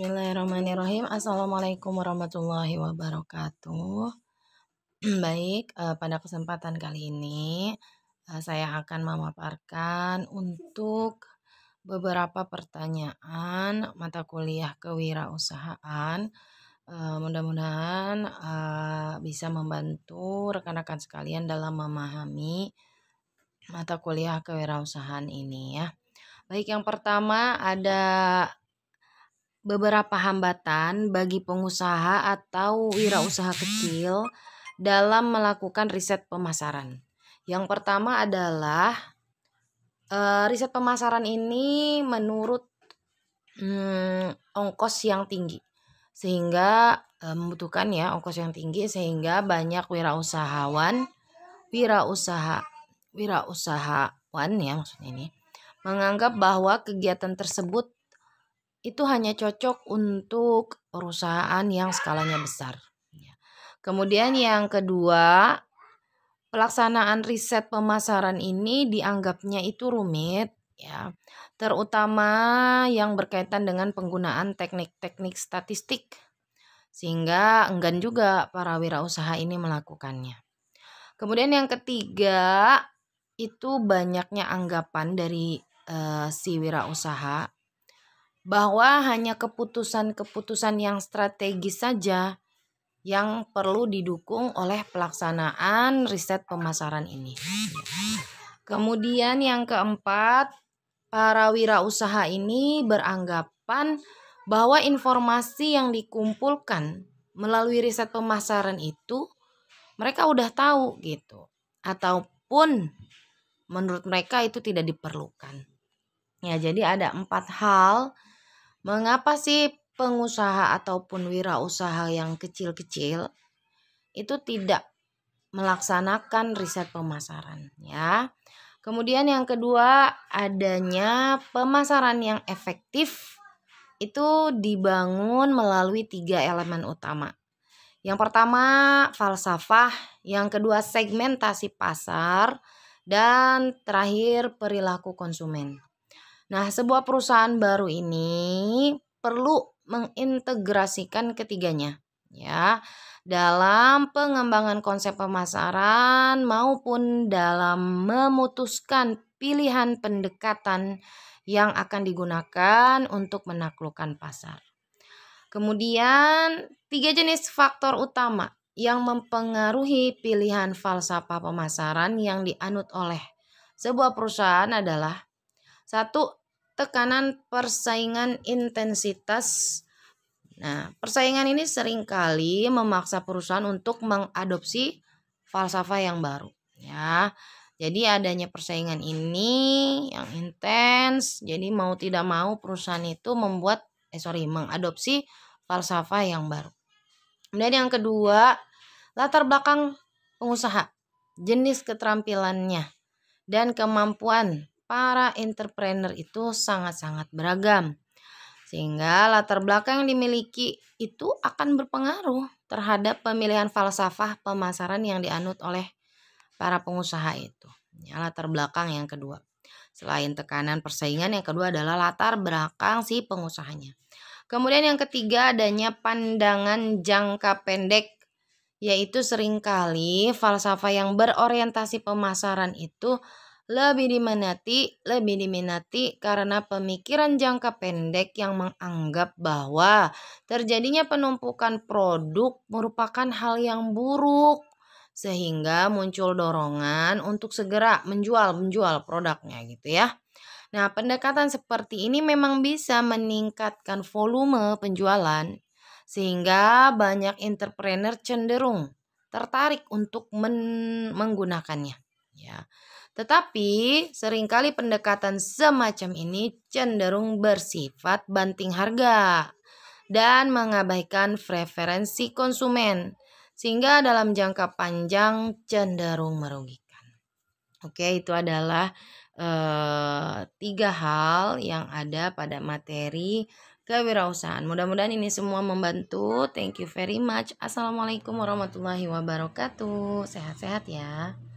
Bismillahirrahmanirrahim. Assalamualaikum warahmatullahi wabarakatuh. Baik, eh, pada kesempatan kali ini eh, saya akan memaparkan untuk beberapa pertanyaan mata kuliah kewirausahaan. Eh, mudah-mudahan bisa membantu rekan-rekan sekalian dalam memahami mata kuliah kewirausahaan ini ya. Baik, yang pertama ada beberapa hambatan bagi pengusaha atau wirausaha kecil dalam melakukan riset pemasaran. Yang pertama adalah uh, riset pemasaran ini menurut um, ongkos yang tinggi sehingga uh, membutuhkan ya ongkos yang tinggi sehingga banyak wirausahawan wirausaha wirausahawan ya maksudnya ini menganggap bahwa kegiatan tersebut itu hanya cocok untuk perusahaan yang skalanya besar. Ya. Kemudian yang kedua, pelaksanaan riset pemasaran ini dianggapnya itu rumit ya, terutama yang berkaitan dengan penggunaan teknik-teknik statistik sehingga enggan juga para wirausaha ini melakukannya. Kemudian yang ketiga, itu banyaknya anggapan dari uh, si wirausaha bahwa hanya keputusan-keputusan yang strategis saja yang perlu didukung oleh pelaksanaan riset pemasaran ini. Kemudian yang keempat, para wirausaha ini beranggapan bahwa informasi yang dikumpulkan melalui riset pemasaran itu mereka udah tahu gitu ataupun menurut mereka itu tidak diperlukan. Ya, jadi ada empat hal Mengapa sih pengusaha ataupun wirausaha yang kecil-kecil itu tidak melaksanakan riset pemasaran ya. Kemudian yang kedua adanya pemasaran yang efektif itu dibangun melalui tiga elemen utama. Yang pertama falsafah, yang kedua segmentasi pasar, dan terakhir perilaku konsumen. Nah, sebuah perusahaan baru ini perlu mengintegrasikan ketiganya ya dalam pengembangan konsep pemasaran maupun dalam memutuskan pilihan pendekatan yang akan digunakan untuk menaklukkan pasar. Kemudian, tiga jenis faktor utama yang mempengaruhi pilihan falsafah pemasaran yang dianut oleh sebuah perusahaan adalah satu tekanan persaingan intensitas. Nah, persaingan ini seringkali memaksa perusahaan untuk mengadopsi falsafah yang baru, ya. Jadi adanya persaingan ini yang intens, jadi mau tidak mau perusahaan itu membuat eh sorry mengadopsi falsafah yang baru. Kemudian yang kedua, latar belakang pengusaha, jenis keterampilannya dan kemampuan para entrepreneur itu sangat-sangat beragam. Sehingga latar belakang yang dimiliki itu akan berpengaruh terhadap pemilihan falsafah pemasaran yang dianut oleh para pengusaha itu. Ya, latar belakang yang kedua. Selain tekanan persaingan, yang kedua adalah latar belakang si pengusahanya. Kemudian yang ketiga adanya pandangan jangka pendek yaitu seringkali falsafah yang berorientasi pemasaran itu lebih diminati, lebih diminati karena pemikiran jangka pendek yang menganggap bahwa terjadinya penumpukan produk merupakan hal yang buruk sehingga muncul dorongan untuk segera menjual menjual produknya gitu ya. Nah, pendekatan seperti ini memang bisa meningkatkan volume penjualan sehingga banyak entrepreneur cenderung tertarik untuk menggunakannya ya. Tetapi seringkali pendekatan semacam ini cenderung bersifat banting harga dan mengabaikan preferensi konsumen sehingga dalam jangka panjang cenderung merugikan. Oke, itu adalah e, tiga hal yang ada pada materi kewirausahaan. Mudah-mudahan ini semua membantu. Thank you very much. Assalamualaikum warahmatullahi wabarakatuh. Sehat-sehat ya.